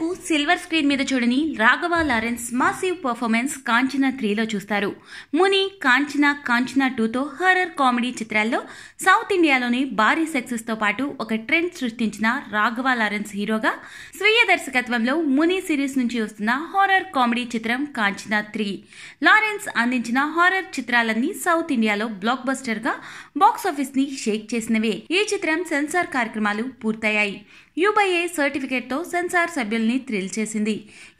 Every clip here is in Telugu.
వరకు సిల్వర్ స్క్రీన్ మీద చూడని రాఘవ లారెన్స్ మాసివ్ పర్ఫార్మెన్స్ కాంచనా త్రీలో చూస్తారు ముని కాంచనా కాంచనా టూతో హారర్ కామెడీ చిత్రాల్లో సౌత్ ఇండియాలోని భారీ సక్సెస్తో పాటు ఒక ట్రెండ్ సృష్టించిన రాఘవ లారెన్స్ హీరోగా స్వీయ దర్శకత్వంలో ముని సిరీస్ నుంచి వస్తున్న హారర్ కామెడీ చిత్రం కాంచనా త్రీ లారెన్స్ అందించిన హారర్ చిత్రాలన్నీ సౌత్ ఇండియాలో బ్లాక్ బస్టర్గా బాక్సాఫీస్ని షేక్ చేసినవే ఈ చిత్రం సెన్సార్ కార్యక్రమాలు పూర్తయ్యాయి యూబైఏ సర్టిఫికేట్తో సెన్సార్ సభ్యుల్ని థ్రిల్ చేసింది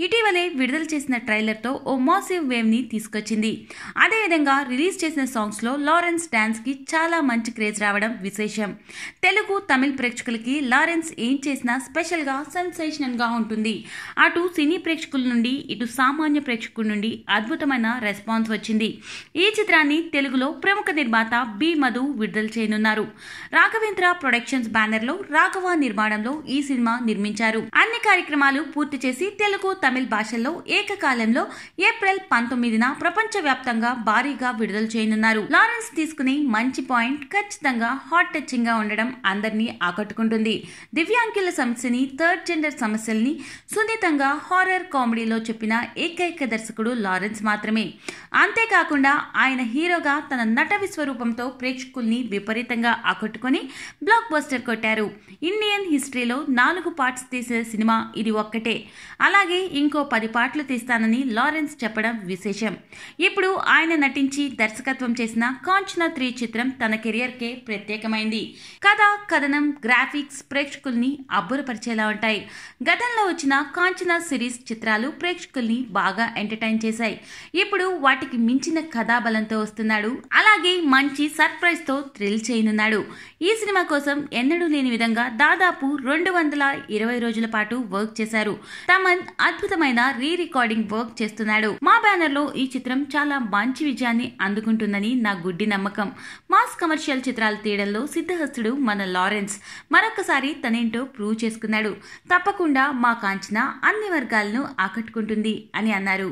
ఇటీవలే విడుదల చేసిన ట్రైలర్తో ఓ మాసివ్ వేవ్ని తీసుకొచ్చింది అదేవిధంగా రిలీజ్ చేసిన సాంగ్స్లో లారెన్స్ డ్యాన్స్కి చాలా మంచి క్రేజ్ రావడం విశేషం తెలుగు తమిళ్ ప్రేక్షకులకి లారెన్స్ ఏం చేసినా స్పెషల్గా సెన్సేషనల్గా ఉంటుంది అటు సినీ ప్రేక్షకుల నుండి ఇటు సామాన్య ప్రేక్షకుల నుండి అద్భుతమైన రెస్పాన్స్ వచ్చింది ఈ చిత్రాన్ని తెలుగులో ప్రముఖ నిర్మాత బి మధు విడుదల చేయనున్నారు రాఘవేంద్ర ప్రొడక్షన్స్ బ్యానర్లో రాఘవ నిర్మాణంలో ఈ సినిమా నిర్మించారు అన్ని కార్యక్రమాలు పూర్తి చేసి తెలుగు తమిళ భాషల్లో ఏకకాలంలో ఏప్రిల్ పంతొమ్మిదిన ప్రపంచవ్యాప్తంగా భారీగా విడుదల చేయనున్నారు లారెన్స్ తీసుకునే మంచి పాయింట్ ఖచ్చితంగా హాట్ టచింగ్ గా ఉండడం అందరినీ ఆకట్టుకుంటుంది దివ్యాంకుల సమస్యని థర్డ్ జెండర్ సమస్యల్ని సున్నితంగా హారర్ కామెడీలో చెప్పిన ఏకైక దర్శకుడు లారెన్స్ మాత్రమే అంతేకాకుండా ఆయన హీరోగా తన నట విశ్వరూపంతో ప్రేక్షకుల్ని విపరీతంగా ఆకట్టుకుని బ్లాక్ బస్టర్ కొట్టారు ఇండియన్ హిస్టరీలో నాలుగు పార్ట్స్ తీసే సినిమా ఇది ఒక్కటే అలాగే ఇంకో పది పాటలు తీస్తానని లారెన్స్ చెప్పడం విశేషం ఇప్పుడు ఆయన నటించి దర్శకత్వం చేసిన కాంచన త్రీ చిత్రం తన కెరియర్ కే ప్రత్యేకమైంది కథ కథనం గ్రాఫిక్స్ ప్రేక్షకుల్ని అబ్బురపరిచేలా ఉంటాయి గతంలో వచ్చిన కాంచన సిరీస్ చిత్రాలు ప్రేక్షకుల్ని బాగా ఎంటర్టైన్ చేశాయి ఇప్పుడు వాటికి మించిన కథాబలంతో వస్తున్నాడు అలాగే మంచి సర్ప్రైజ్ తో థ్రిల్ చేయనున్నాడు ఈ సినిమా కోసం ఎన్నడూ లేని విధంగా దాదాపు రెండు వందల ఇరవై రోజుల పాటు వర్క్ చేశారు తమన్ అద్భుతమైన రీ రికార్డింగ్ వర్క్ చేస్తున్నాడు మా బ్యానర్ లో ఈ చిత్రం చాలా మంచి విజయాన్ని అందుకుంటుందని నా గుడ్డి నమ్మకం మాస్ కమర్షియల్ చిత్రాలు తీయడంలో సిద్ధహస్తుడు మన లారెన్స్ మరొకసారి తనేంటో ప్రూవ్ చేసుకున్నాడు తప్పకుండా మా కాంచన అన్ని వర్గాలను ఆకట్టుకుంటుంది అని అన్నారు